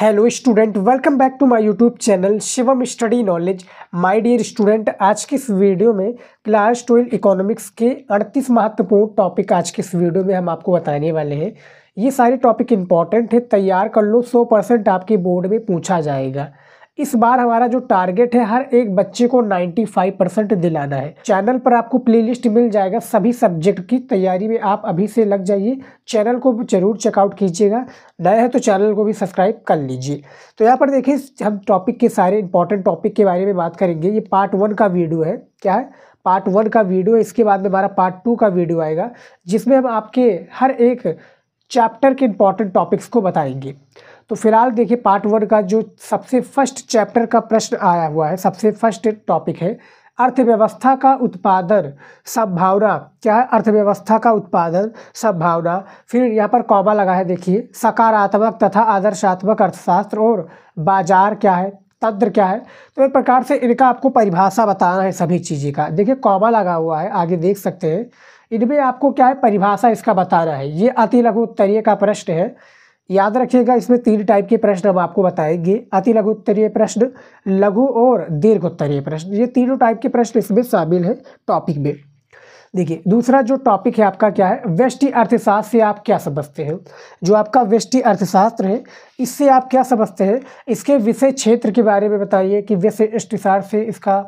hello student welcome back to my YouTube channel Shivam study knowledge my dear student आज के इस video में class twelve economics के 38 महत्वपूर्ण टॉपिक आज के इस वीडियो में हम आपको बताने वाले हैं ये सारे टॉपिक इंपॉर्टेंट है तैयार कर लो 100 परसेंट आपके बोर्ड में पूछा जाएगा इस बार हमारा जो टारगेट है हर एक बच्चे को 95 परसेंट दिलाना है चैनल पर आपको प्लेलिस्ट मिल जाएगा सभी सब्जेक्ट की तैयारी में आप अभी से लग जाइए चैनल को जरूर चेकआउट कीजिएगा नया है तो चैनल को भी सब्सक्राइब कर लीजिए तो यहाँ पर देखिए हम टॉपिक के सारे इंपॉर्टेंट टॉपिक के बारे में बात करेंगे ये पार्ट वन का वीडियो है क्या है पार्ट वन का वीडियो इसके बाद में हमारा पार्ट टू का वीडियो आएगा जिसमें हम आपके हर एक चैप्टर के इंपॉर्टेंट टॉपिक्स को बताएंगे तो फिलहाल देखिए पार्ट वन का जो सबसे फर्स्ट चैप्टर का प्रश्न आया हुआ है सबसे फर्स्ट टॉपिक है अर्थव्यवस्था का उत्पादन संभावना क्या है अर्थव्यवस्था का उत्पादन संभावना फिर यहाँ पर कौबा लगा है देखिए सकारात्मक तथा आदर्शात्मक अर्थशास्त्र और बाजार क्या है तंत्र क्या है तो एक प्रकार से इनका आपको परिभाषा बताना है सभी चीज़ें का देखिए कॉमा लगा हुआ है आगे देख सकते हैं इनमें आपको क्या है परिभाषा इसका बताना है ये अति लघु उत्तरीय का प्रश्न है याद रखिएगा इसमें तीन टाइप के प्रश्न हम आपको बताएंगे अति लघु उत्तरीय प्रश्न लघु और दीर्घ उत्तरीय प्रश्न ये तीनों टाइप के प्रश्न इसमें शामिल है टॉपिक में देखिए दूसरा जो टॉपिक है आपका क्या है वृष्टि अर्थशास्त्र से आप क्या समझते हैं जो आपका वृष्टि अर्थशास्त्र है इससे आप क्या समझते हैं इसके विषय क्षेत्र के बारे में बताइए कि वैसे से इसका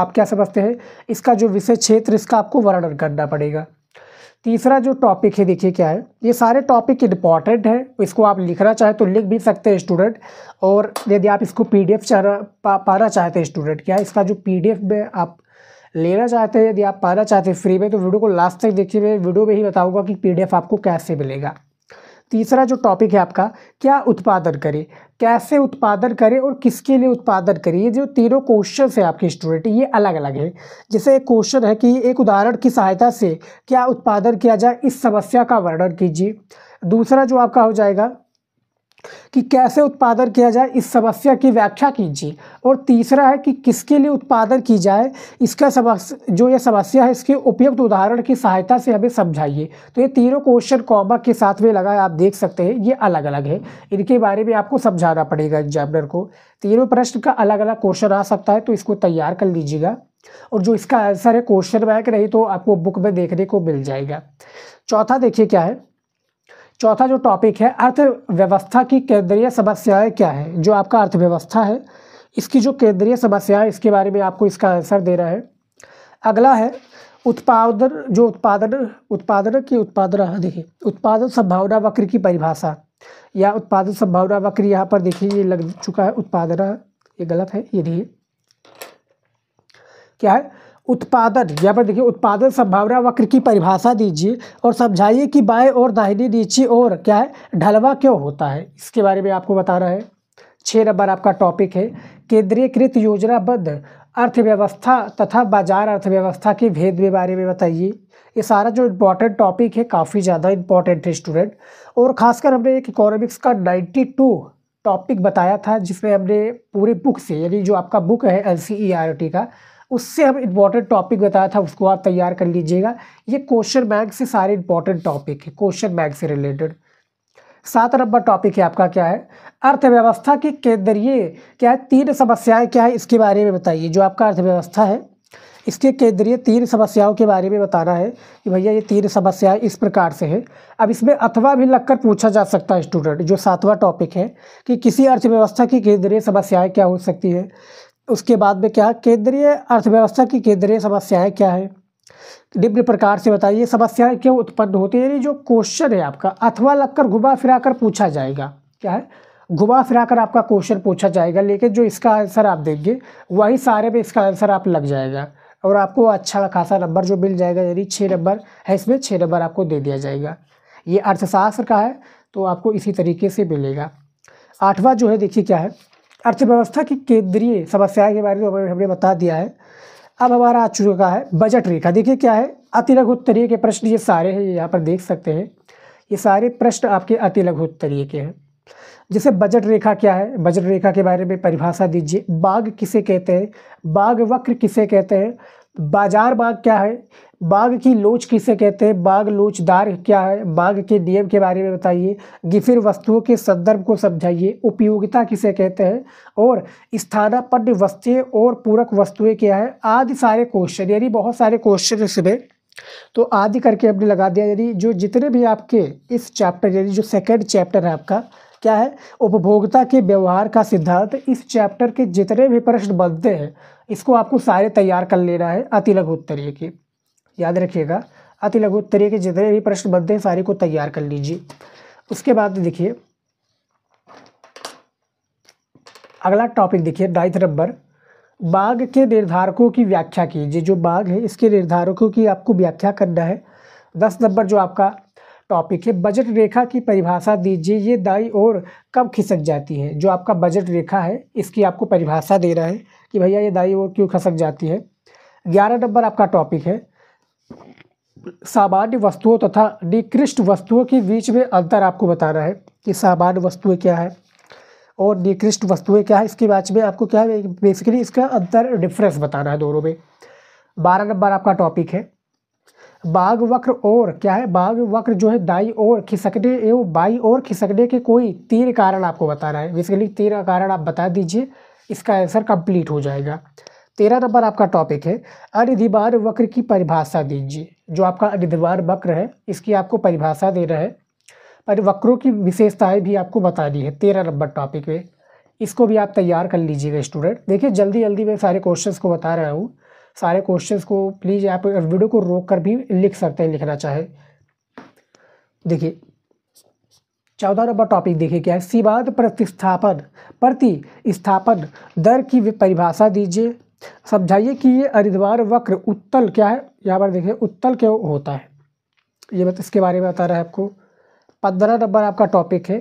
आप क्या समझते हैं इसका जो विषय क्षेत्र इसका आपको वर्णन करना पड़ेगा तीसरा जो टॉपिक है देखिए क्या है ये सारे टॉपिक इम्पॉर्टेंट है इसको आप लिखना चाहे तो लिख भी सकते हैं स्टूडेंट और यदि आप इसको पी डी एफ पाना चाहते हैं स्टूडेंट क्या इसका जो पी डी एफ में आप लेना चाहते हैं यदि आप पाना चाहते हैं फ्री में तो वीडियो को लास्ट तक देखिए मैं वीडियो में ही बताऊंगा कि पी डी एफ आपको कैसे मिलेगा तीसरा जो टॉपिक है आपका क्या उत्पादन करें कैसे उत्पादन करें और किसके लिए उत्पादन करें ये जो तीनों क्वेश्चन है आपके स्टूडेंट ये अलग अलग है जैसे एक क्वेश्चन है कि एक उदाहरण की सहायता से क्या उत्पादन किया जाए इस समस्या का वर्णन कीजिए दूसरा जो आपका हो जाएगा कि कैसे उत्पादन किया जाए इस समस्या की व्याख्या कीजिए और तीसरा है कि किसके लिए उत्पादन की जाए इसका समस्या जो ये समस्या है इसके उपयुक्त उदाहरण की सहायता से हमें समझाइए तो ये तीनों क्वेश्चन कॉमा के साथ में लगाए आप देख सकते हैं ये अलग अलग है इनके बारे में आपको समझाना पड़ेगा एग्जामिनर को तीनों प्रश्न का अलग अलग क्वेश्चन आ सकता है तो इसको तैयार कर लीजिएगा और जो इसका आंसर है क्वेश्चन बैक नहीं तो आपको बुक में देखने को मिल जाएगा चौथा देखिए क्या है चौथा जो टॉपिक है अर्थव्यवस्था की केंद्रीय समस्याएं क्या है जो आपका अर्थव्यवस्था है इसकी जो केंद्रीय समस्या है इसके बारे में आपको इसका आंसर देना है अगला है उत्पादन जो उत्पादन उत्पादन की उत्पादन देखिए उत्पादन संभावना वक्र की परिभाषा या उत्पादन संभावना वक्र यहाँ पर देखिए ये लग चुका है उत्पादन ये गलत है ये देखिए क्या है उत्पादन यहाँ पर देखिए उत्पादन संभावना वक्र की परिभाषा दीजिए और समझाइए कि बाएं और दाहिनी नीचे और क्या है ढलवा क्यों होता है इसके बारे में आपको बताना है छः नंबर आपका टॉपिक है केंद्रीयकृत योजनाबद्ध अर्थव्यवस्था तथा बाजार अर्थव्यवस्था के भेद के बारे में बताइए ये सारा जो इम्पोर्टेंट टॉपिक है काफ़ी ज़्यादा इम्पोर्टेंट है स्टूडेंट और ख़ासकर हमने एक इकोनॉमिक्स का टू टॉपिक बताया था जिसमें हमने पूरे बुक से यानी जो आपका बुक है एन e का उससे हम इम्पॉर्टेंट टॉपिक बताया था उसको आप तैयार कर लीजिएगा ये क्वेश्चन बैंक से सारे इंपॉर्टेंट टॉपिक है क्वेश्चन बैंक से रिलेटेड सात नंबर टॉपिक है आपका क्या है अर्थव्यवस्था के केंद्रीय क्या है तीन समस्याएं क्या है इसके बारे में बताइए जो आपका अर्थव्यवस्था है इसके केंद्रीय तीन समस्याओं के बारे में बताना है कि भैया ये तीन समस्याएं इस प्रकार से है अब इसमें अथवा भी लगकर पूछा जा सकता है स्टूडेंट जो सातवां टॉपिक है कि किसी अर्थव्यवस्था की केंद्रीय समस्याएं क्या हो सकती है उसके बाद में क्या केंद्रीय अर्थव्यवस्था की केंद्रीय समस्याएं क्या है निम्न प्रकार से बताइए समस्याएं क्यों उत्पन्न होती है यानी जो क्वेश्चन है आपका अथवा लगकर घुमा फिरा कर पूछा जाएगा क्या है घुमा फिरा कर आपका क्वेश्चन पूछा जाएगा लेकिन जो इसका आंसर आप देंगे वही सारे में इसका आंसर आप लग जाएगा और आपको अच्छा खासा नंबर जो मिल जाएगा यानी छः नंबर है इसमें छः नंबर आपको दे दिया जाएगा ये अर्थशास्त्र का है तो आपको इसी तरीके से मिलेगा आठवां जो है देखिए क्या है अर्थव्यवस्था की केंद्रीय समस्याएं के बारे में हमने बता दिया है अब हमारा आ चुका है बजट रेखा देखिए क्या है अति उत्तरीय के प्रश्न ये सारे हैं ये यहाँ पर देख सकते हैं ये सारे प्रश्न आपके अति उत्तरीय के हैं जैसे बजट रेखा क्या है बजट रेखा के बारे में परिभाषा दीजिए बाघ किसे कहते हैं बाघ वक्र किसे कहते हैं बाजार बाग क्या है बाग की लोच किसे कहते हैं बाग लोचदार क्या है बाग के नियम के बारे में बताइए गिफिर वस्तुओं के संदर्भ को समझाइए उपयोगिता किसे कहते हैं और स्थानापन्न वस्तुएं और पूरक वस्तुएं क्या है आदि सारे क्वेश्चन यानी बहुत सारे क्वेश्चन इसमें तो आदि करके हमने लगा दिया यानी जो जितने भी आपके इस चैप्टर यानी जो सेकेंड चैप्टर है आपका क्या है उपभोक्ता के व्यवहार का सिद्धांत इस चैप्टर के जितने भी प्रश्न बनते हैं इसको आपको सारे तैयार कर लेना है अति लघुत्तरीय के याद रखिएगा अति लघुत्तरीय के जितने भी प्रश्न बनते हैं सारे को तैयार कर लीजिए उसके बाद देखिए अगला टॉपिक देखिए नाइन्थ नंबर बाघ के निर्धारकों की व्याख्या कीजिए जो बाघ है इसके निर्धारकों की आपको व्याख्या करना है दस नंबर जो आपका टॉपिक है बजट रेखा की परिभाषा दीजिए ये दाई और कब खिसक जाती है जो आपका बजट रेखा है इसकी आपको परिभाषा देना है कि भैया ये दाई ओर क्यों खसक जाती है ग्यारह नंबर आपका टॉपिक है सामान्य वस्तुओं तथा निकृष्ट वस्तुओं के बीच में अंतर आपको बताना है कि सामान्य वस्तुएं क्या है और निकृष्ट वस्तुएं क्या है इसके मैच में आपको क्या है बेसिकली इसका अंतर डिफरेंस बताना है दोनों में बारह नंबर आपका टॉपिक है बाघ वक्र और क्या है बाघ वक्र जो है दाई और खिसकने एवं बाई और खिसकने के कोई तीन कारण आपको बताना है बेसिकली तीन कारण आप बता दीजिए इसका आंसर कंप्लीट हो जाएगा तेरह नंबर आपका टॉपिक है अनिधिवार वक्र की परिभाषा दीजिए जो आपका अनिधिवार वक्र है इसकी आपको परिभाषा देना है पर वक्रों की विशेषताएं भी आपको बतानी है तेरह नंबर टॉपिक में इसको भी आप तैयार कर लीजिएगा स्टूडेंट देखिए जल्दी जल्दी मैं सारे क्वेश्चंस को बता रहा हूँ सारे क्वेश्चंस को प्लीज़ आप वीडियो को रोक कर भी लिख सकते हैं लिखना चाहे देखिए चौदह नंबर टॉपिक देखिए क्या है सीमांत प्रतिस्थापन प्रतिस्थापन दर की परिभाषा दीजिए समझाइए कि ये अरिद्वार वक्र उत्तल क्या है यहाँ पर देखिए उत्तल क्यों होता है ये बत इसके बारे में बता रहा है आपको पंद्रह नंबर आपका टॉपिक है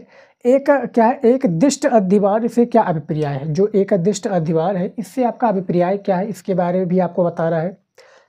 एक क्या है एक दिष्ट अधिवार से क्या अभिप्राय है जो एक दिष्ट अधिवार है इससे आपका अभिप्राय क्या है इसके बारे में भी आपको बता रहा है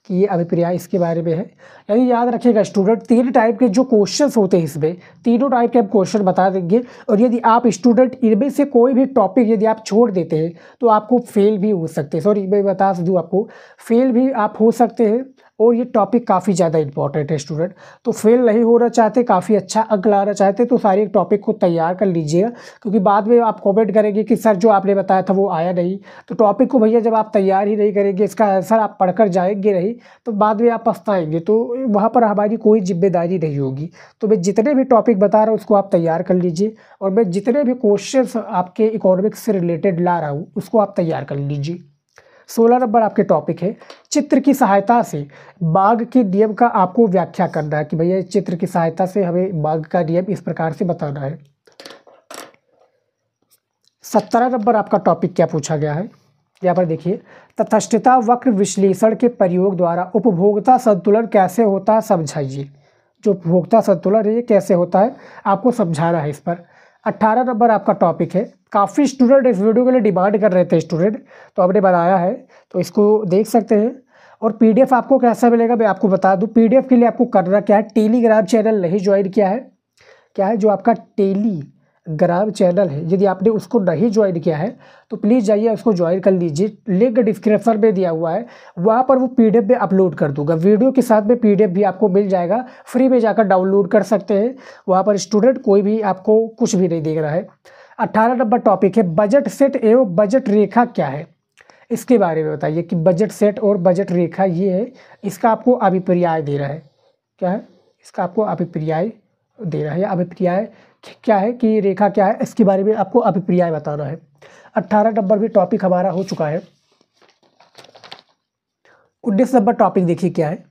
कि ये अभिप्रिया इसके बारे में है यानी याद रखिएगा स्टूडेंट तीन टाइप के जो क्वेश्चन होते हैं इसमें तीनों टाइप के हम क्वेश्चन बता देंगे और यदि आप स्टूडेंट इनमें से कोई भी टॉपिक यदि आप छोड़ देते हैं तो आपको फेल भी हो सकते हैं सॉरी मैं बता दूँ आपको फेल भी आप हो सकते हैं और ये टॉपिक काफ़ी ज़्यादा इंपॉर्टेंट है स्टूडेंट तो फेल नहीं होना चाहते काफ़ी अच्छा अंक लाना चाहते तो सारे टॉपिक को तैयार कर लीजिएगा क्योंकि बाद में आप कॉमेंट करेंगे कि सर जो आपने बताया था वो आया नहीं तो टॉपिक को भैया जब आप तैयार ही नहीं करेंगे इसका आंसर आप पढ़कर जाएंगे नहीं तो बाद में आप पछताएंगे तो वहाँ पर हमारी कोई जिम्मेदारी नहीं होगी तो मैं जितने भी टॉपिक बता रहा हूँ उसको आप तैयार कर लीजिए और मैं जितने भी क्वेश्चन आपके इकोनॉमिक्स से रिलेटेड ला रहा हूँ उसको आप तैयार कर लीजिए सोलह नंबर आपके टॉपिक है चित्र की सहायता से बाघ के नियम का आपको व्याख्या करना है कि भैया चित्र की सहायता से हमें बाघ का नियम इस प्रकार से बताना है सत्रह नंबर आपका टॉपिक क्या पूछा गया है यहाँ पर देखिए तथस्थता वक्र विश्लेषण के प्रयोग द्वारा उपभोक्ता संतुलन कैसे होता है समझाइए जो उपभोक्ता संतुलन है ये कैसे होता है आपको समझाना है इस पर अट्ठारह नंबर आपका टॉपिक है काफ़ी स्टूडेंट इस वीडियो के लिए डिमांड कर रहे थे स्टूडेंट तो आपने बनाया है तो इसको देख सकते हैं और पीडीएफ आपको कैसा मिलेगा मैं आपको बता दूं पीडीएफ के लिए आपको करना क्या है टेलीग्राम चैनल नहीं ज्वाइन किया है क्या है जो आपका टेलीग्राम चैनल है यदि आपने उसको नहीं ज्वाइन किया है तो प्लीज़ जाइए उसको ज्वाइन कर लीजिए लिंक डिस्क्रिप्शन में दिया हुआ है वहाँ पर वो पी में अपलोड कर दूंगा वीडियो के साथ में पी भी आपको मिल जाएगा फ्री में जाकर डाउनलोड कर सकते हैं वहाँ पर स्टूडेंट कोई भी आपको कुछ भी नहीं देख रहा है अट्ठारह नंबर टॉपिक है बजट सेट एवं बजट रेखा क्या है इसके बारे में बताइए कि बजट सेट और बजट रेखा ये है इसका आपको अभिप्रियाय दे रहा है क्या है इसका आपको अभिप्रियाय दे रहा है अभिप्रियाय क्या है कि रेखा क्या है इसके बारे में आपको अभिप्रियाय बताना है अट्ठारह नंबर भी टॉपिक हमारा हो चुका है उन्नीस नंबर टॉपिक देखिए क्या है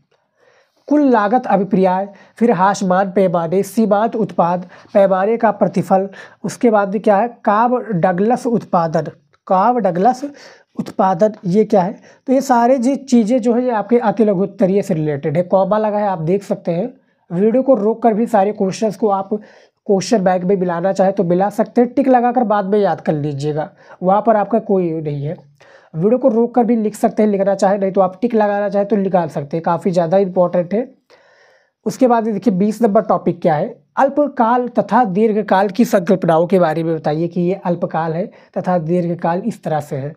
कुल लागत अभिप्राय फिर हाशमान पैमाने सीमांत उत्पाद पैमाने का प्रतिफल उसके बाद में क्या है काव डगलस उत्पादन काव डगलस उत्पादन ये क्या है तो ये सारे जी चीज़ें जो है ये आपके अति लघुत्तरीय से रिलेटेड है कॉमा लगा है आप देख सकते हैं वीडियो को रोक कर भी सारे क्वेश्चंस को आप क्वेश्चन बैग में मिलाना चाहे तो मिला सकते हैं टिक लगाकर बाद में याद कर लीजिएगा वहाँ पर आपका कोई नहीं है वीडियो को रोक कर भी लिख सकते हैं लिखना चाहे नहीं तो आप टिक लगाना चाहे तो निकाल सकते हैं काफ़ी ज़्यादा इंपॉर्टेंट है उसके बाद देखिए बीस नंबर टॉपिक क्या है अल्पकाल तथा दीर्घकाल की संकल्पनाओं के बारे में बताइए कि ये अल्पकाल है तथा दीर्घकाल इस तरह से है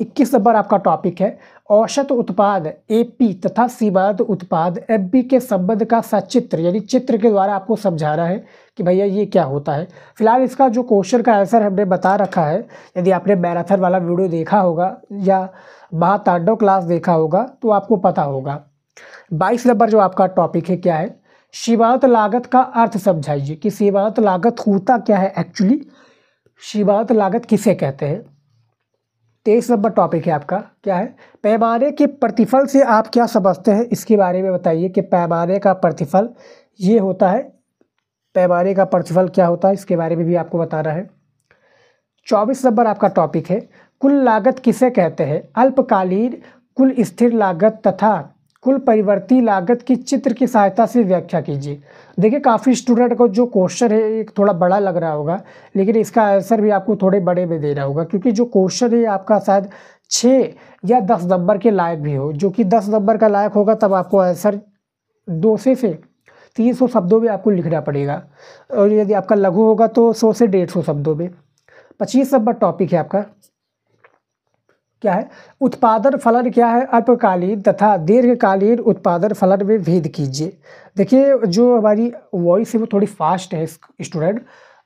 इक्कीस नंबर आपका टॉपिक है औसत उत्पाद ए पी तथा सीमांत उत्पाद एफ बी के संबंध का सचित्र यानी चित्र के द्वारा आपको समझाना है कि भैया ये क्या होता है फिलहाल इसका जो क्वेश्चन का आंसर हमने बता रखा है यदि आपने मैराथन वाला वीडियो देखा होगा या महातांडव क्लास देखा होगा तो आपको पता होगा बाईस नंबर जो आपका टॉपिक है क्या है सीमांत लागत का अर्थ समझाइए कि सीमांत लागत होता क्या है एक्चुअली सीमांत लागत किसे कहते हैं तेईस नंबर टॉपिक है आपका क्या है पैमाने के प्रतिफल से आप क्या समझते हैं इसके बारे में बताइए कि पैमाने का प्रतिफल ये होता है पैमाने का प्रतिफल क्या होता है इसके बारे में भी आपको बताना है चौबीस नंबर आपका टॉपिक है कुल लागत किसे कहते हैं अल्पकालीन कुल स्थिर लागत तथा कुल परिवर्ती लागत की चित्र की सहायता से व्याख्या कीजिए देखिए काफ़ी स्टूडेंट को जो क्वेश्चन है एक थोड़ा बड़ा लग रहा होगा लेकिन इसका आंसर भी आपको थोड़े बड़े में देना होगा क्योंकि जो क्वेश्चन है आपका शायद छः या दस नंबर के लायक भी हो जो कि दस नंबर का लायक होगा तब आपको आंसर दो से से तीन सौ शब्दों में आपको लिखना पड़ेगा और यदि आपका लघु होगा तो सौ से डेढ़ सौ शब्दों में पच्चीस नंबर टॉपिक है आपका क्या है उत्पादन फलन क्या है अल्पकालीन तथा दीर्घकालीन उत्पादन फलन में भेद कीजिए देखिए जो हमारी वॉइस है वो थोड़ी फास्ट है स्टूडेंट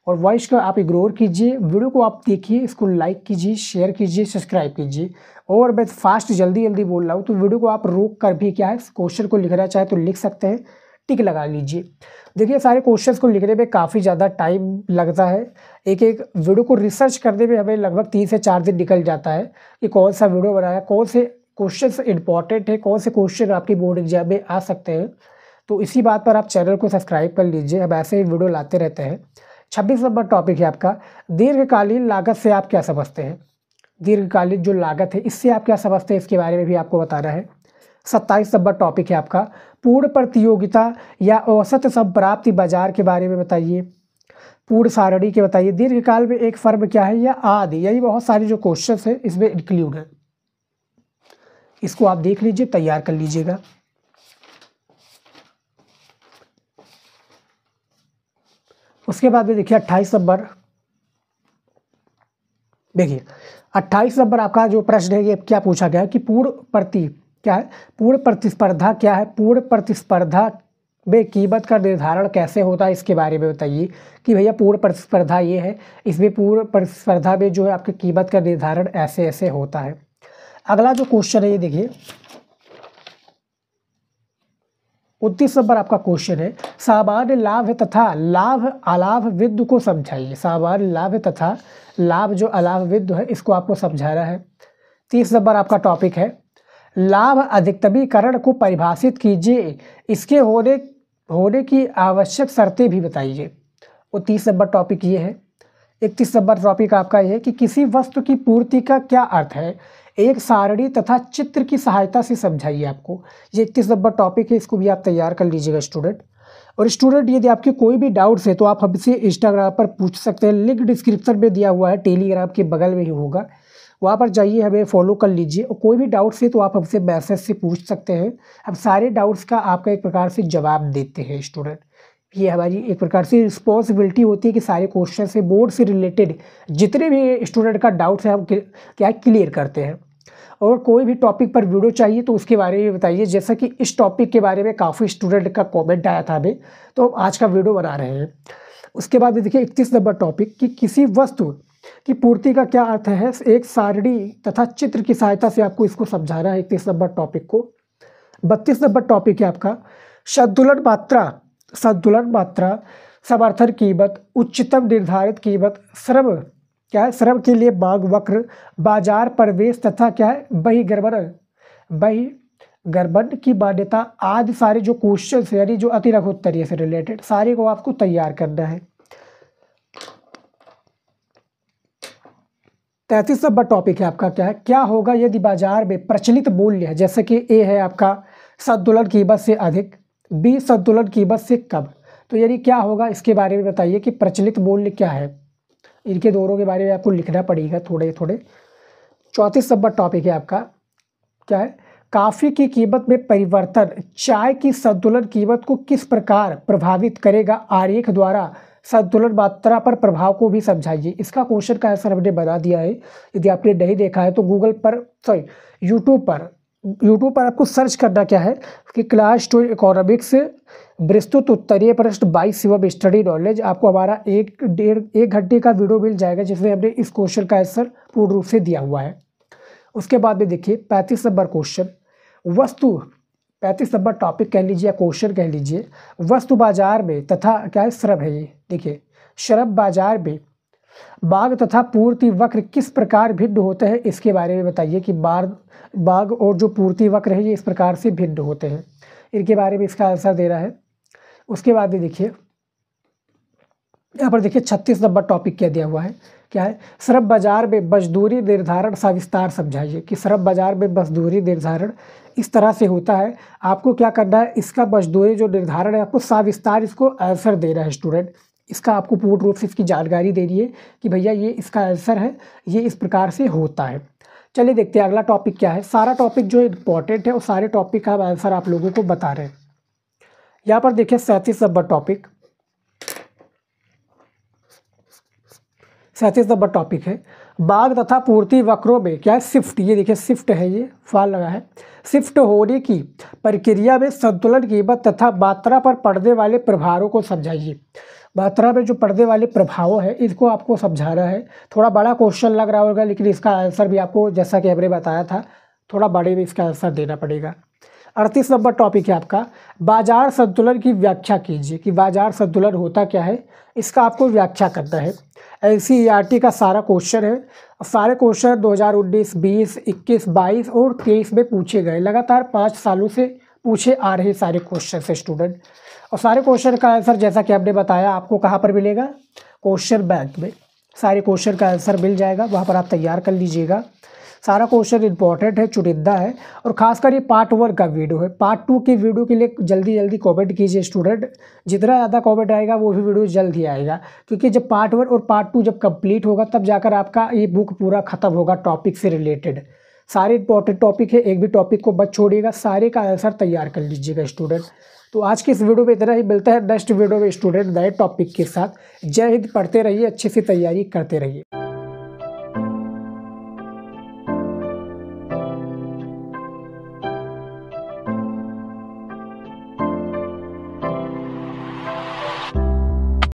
और वॉइस का आप इग्नोर कीजिए वीडियो को आप देखिए इसको लाइक कीजिए शेयर कीजिए सब्सक्राइब कीजिए और मैं फास्ट जल्दी जल्दी बोल रहा हूँ तो वीडियो को आप रोक कर भी क्या है क्वेश्चन को लिखना चाहे तो लिख सकते हैं टिक लगा लीजिए देखिए सारे क्वेश्चंस को लिखने में काफ़ी ज़्यादा टाइम लगता है एक एक वीडियो को रिसर्च करने में हमें लगभग तीन से चार दिन निकल जाता है कि कौन सा वीडियो बनाया कौन से क्वेश्चन इंपॉर्टेंट है कौन से क्वेश्चन आपके बोर्ड एग्जाम में आ सकते हैं तो इसी बात पर आप चैनल को सब्सक्राइब कर लीजिए हम ऐसे ही वीडियो लाते रहते हैं छब्बीस नंबर टॉपिक है आपका दीर्घकालीन लागत से आप क्या समझते हैं दीर्घकालीन जो लागत है इससे आप क्या समझते हैं इसके बारे में भी आपको बताना है सत्ताईस नंबर टॉपिक है आपका पूर्ण प्रतियोगिता या औसत प्राप्ति बाजार के बारे में बताइए पूर्ण सारणी के बताइए दीर्घकाल में एक फर्म क्या है या आदि यही बहुत सारे जो क्वेश्चन है इसमें इंक्लूड है इसको आप देख लीजिए तैयार कर लीजिएगा उसके बाद में देखिए अट्ठाईस नंबर देखिए अट्ठाईस नंबर आपका जो प्रश्न है ये क्या पूछा गया है कि पूर्ण प्रति क्या है पूर्ण प्रतिस्पर्धा क्या है पूर्ण प्रतिस्पर्धा में कीमत का निर्धारण कैसे होता है इसके बारे में बताइए कि भैया पूर्ण प्रतिस्पर्धा ये है इसमें पूर्ण प्रतिस्पर्धा में जो है आपकी कीमत का निर्धारण ऐसे ऐसे होता है अगला जो क्वेश्चन है ये देखिए उनतीस नंबर आपका क्वेश्चन है सामान्य लाभ तथा लाभ अलाभ विद्ध को समझाइए सामान्य लाभ तथा लाभ जो अलाभ विद्ध है इसको आपको समझाना है तीस नंबर आपका टॉपिक है लाभ अधिकतमीकरण को परिभाषित कीजिए इसके होने होने की आवश्यक शर्तें भी बताइए और तीस नंबर टॉपिक ये है इकतीस नंबर टॉपिक आपका यह है कि किसी वस्तु की पूर्ति का क्या अर्थ है एक सारणी तथा चित्र की सहायता से समझाइए आपको ये इकतीस नंबर टॉपिक है इसको भी आप तैयार कर लीजिएगा स्टूडेंट और स्टूडेंट यदि आपके कोई भी डाउट्स है तो आप हमसे इंस्टाग्राम पर पूछ सकते हैं लिंक डिस्क्रिप्शन में दिया हुआ है टेलीग्राम के बगल में ही होगा वहाँ पर जाइए हमें फॉलो कर लीजिए और कोई भी डाउट्स है तो आप हमसे मैसेज से पूछ सकते हैं हम सारे डाउट्स का आपका एक प्रकार से जवाब देते हैं स्टूडेंट ये हमारी एक प्रकार से रिस्पॉन्सिबिलिटी होती है कि सारे क्वेश्चन से बोर्ड से रिलेटेड जितने भी स्टूडेंट का डाउट्स है हम क्या क्लियर करते हैं और कोई भी टॉपिक पर वीडियो चाहिए तो उसके बारे में बताइए जैसा कि इस टॉपिक के बारे में काफ़ी स्टूडेंट का कमेंट आया था हमें तो हम आज का वीडियो बना रहे हैं उसके बाद देखिए इक्कीस नंबर टॉपिक कि किसी वस्तु कि पूर्ति का क्या अर्थ है एक सारणी तथा चित्र की सहायता से आपको इसको समझाना है इकतीस नंबर टॉपिक को बत्तीस नंबर टॉपिक है आपका संतुलन मात्रा संतुलन मात्रा समर्थन कीमत उच्चतम निर्धारित कीमत श्रम क्या है श्रम के लिए मांग वक्र बाजार प्रवेश तथा क्या है बहिर्गमन बहि गर्भन की मान्यता आदि सारे जो क्वेश्चन यानी जो अतिरघोत्तरीय से रिलेटेड सारे को आपको तैयार करना है तैतीस नंबर टॉपिक है आपका क्या है क्या होगा यदि बाजार में प्रचलित मूल्य जैसे कि ए है आपका संतुलन की कीमत से अधिक बी संतुलन की कीमत से कम तो यानी क्या होगा इसके बारे में बताइए कि प्रचलित मूल्य क्या है इनके दोनों के बारे में आपको लिखना पड़ेगा थोड़े थोड़े चौंतीस नंबर टॉपिक है आपका क्या है काफ़ी की कीमत में परिवर्तन चाय की संतुलन कीमत को किस प्रकार प्रभावित करेगा आरेख द्वारा संतुलन मात्रा पर प्रभाव को भी समझाइए इसका क्वेश्चन का आंसर हमने बना दिया है यदि आपने नहीं देखा है तो गूगल पर सॉरी यूट्यूब पर यूट्यूब पर आपको सर्च करना क्या है कि क्लास टू इकोनॉमिक्स विस्तृत उत्तरीय प्रश्न बाईस एवं स्टडी नॉलेज आपको हमारा एक डेढ़ एक घंटे का वीडियो मिल जाएगा जिसमें हमने इस क्वेश्चन का आंसर पूर्ण रूप से दिया हुआ है उसके बाद में देखिए पैंतीस नंबर क्वेश्चन वस्तु पैंतीस नंबर टॉपिक कह लीजिए या क्वेश्चन कह लीजिए वस्तु बाजार में तथा क्या है श्रम है ये देखिए श्रम बाजार में बाघ तथा पूर्ति वक्र किस प्रकार भिन्न होते हैं इसके बारे में बताइए कि बाघ बाघ और जो पूर्ति वक्र है ये इस प्रकार से भिन्न होते हैं इनके बारे में इसका आंसर दे रहा है उसके बाद देखिए यहाँ पर देखिए छत्तीस नंबर टॉपिक क्या दिया हुआ है क्या है सरब बाजार में मजदूरी निर्धारण विस्तार समझाइए कि सरब बाजार में मजदूरी निर्धारण इस तरह से होता है आपको क्या करना है इसका मजदूरी जो निर्धारण है आपको विस्तार इसको आंसर देना है स्टूडेंट इसका आपको पूर्ण रूप से इसकी जानकारी दे रही है कि भैया ये इसका आंसर है ये इस प्रकार से होता है चलिए देखते हैं अगला टॉपिक क्या है सारा टॉपिक जो इम्पोर्टेंट है वो सारे टॉपिक का आंसर आप लोगों को बता रहे हैं यहाँ पर देखिए सैंतीस नंबर टॉपिक सैंतीस नंबर टॉपिक है बाघ तथा पूर्ति वक्रों में क्या है शिफ्ट ये देखिए शिफ्ट है ये फाल लगा है शिफ्ट होने की प्रक्रिया में संतुलन कीमत तथा मात्रा पर पड़ने वाले प्रभावों को समझाइए मात्रा में जो पड़ने वाले प्रभाव है इसको आपको समझाना है थोड़ा बड़ा क्वेश्चन लग रहा होगा लेकिन इसका आंसर भी आपको जैसा कि हमने बताया था थोड़ा बड़े में इसका आंसर देना पड़ेगा अड़तीस नंबर टॉपिक है आपका बाजार संतुलन की व्याख्या कीजिए कि बाजार संतुलन होता क्या है इसका आपको व्याख्या करना है एन e का सारा क्वेश्चन है सारे क्वेश्चन 2019, 20, 21, 22 और 23 में पूछे गए लगातार पाँच सालों से पूछे आ रहे सारे क्वेश्चन से स्टूडेंट और सारे क्वेश्चन का आंसर जैसा कि आपने बताया आपको कहाँ पर मिलेगा क्वेश्चन बैंक में सारे क्वेश्चन का आंसर मिल जाएगा वहाँ पर आप तैयार कर लीजिएगा सारा क्वेश्चन इंपॉर्टेंट है चुनिंदा है और खासकर ये पार्ट वन का वीडियो है पार्ट टू के वीडियो के लिए जल्दी जल्दी कॉमेंट कीजिए स्टूडेंट जितना ज़्यादा कॉमेंट आएगा वो भी वीडियो जल्द ही आएगा क्योंकि जब पार्ट वन और पार्ट टू जब कम्प्लीट होगा तब जाकर आपका ये बुक पूरा ख़त्म होगा टॉपिक से रिलेटेड सारे इंपॉर्टेंट टॉपिक है एक भी टॉपिक को मत छोड़िएगा सारे का आंसर तैयार कर लीजिएगा स्टूडेंट तो आज के इस वीडियो में इतना ही मिलता है नेक्स्ट वीडियो में स्टूडेंट नए टॉपिक के साथ जय हिंद पढ़ते रहिए अच्छे से तैयारी करते रहिए